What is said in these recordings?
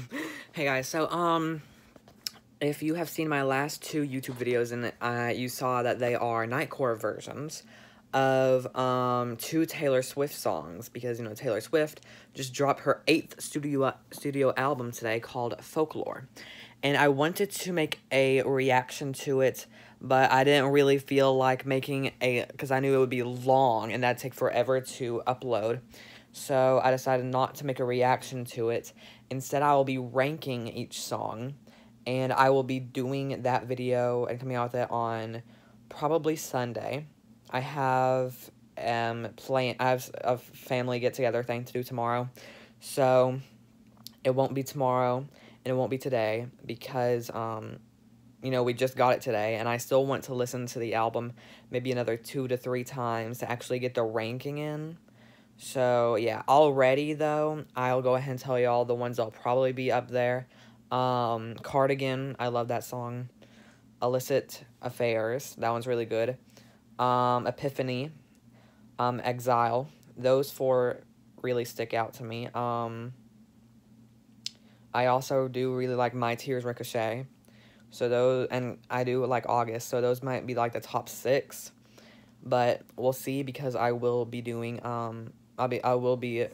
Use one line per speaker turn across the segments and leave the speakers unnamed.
hey guys, so, um, if you have seen my last two YouTube videos and uh, you saw that they are Nightcore versions of, um, two Taylor Swift songs, because, you know, Taylor Swift just dropped her eighth studio, studio album today called Folklore, and I wanted to make a reaction to it, but I didn't really feel like making a, because I knew it would be long, and that'd take forever to upload, so I decided not to make a reaction to it. Instead, I will be ranking each song, and I will be doing that video and coming out with it on probably Sunday. I have um plan I have a family get together thing to do tomorrow. So it won't be tomorrow and it won't be today because um you know, we just got it today and I still want to listen to the album maybe another 2 to 3 times to actually get the ranking in. So, yeah, already though, I'll go ahead and tell y'all the ones i will probably be up there. Um, Cardigan, I love that song. Illicit Affairs, that one's really good. Um, Epiphany, um, Exile, those four really stick out to me. Um, I also do really like My Tears Ricochet. So those, and I do like August, so those might be like the top six. But we'll see because I will be doing um, I'll be I will be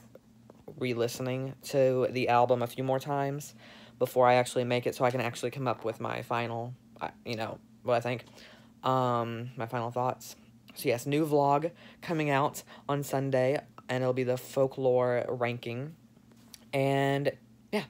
re-listening to the album a few more times before I actually make it so I can actually come up with my final you know what I think um my final thoughts so yes new vlog coming out on Sunday and it'll be the folklore ranking and yeah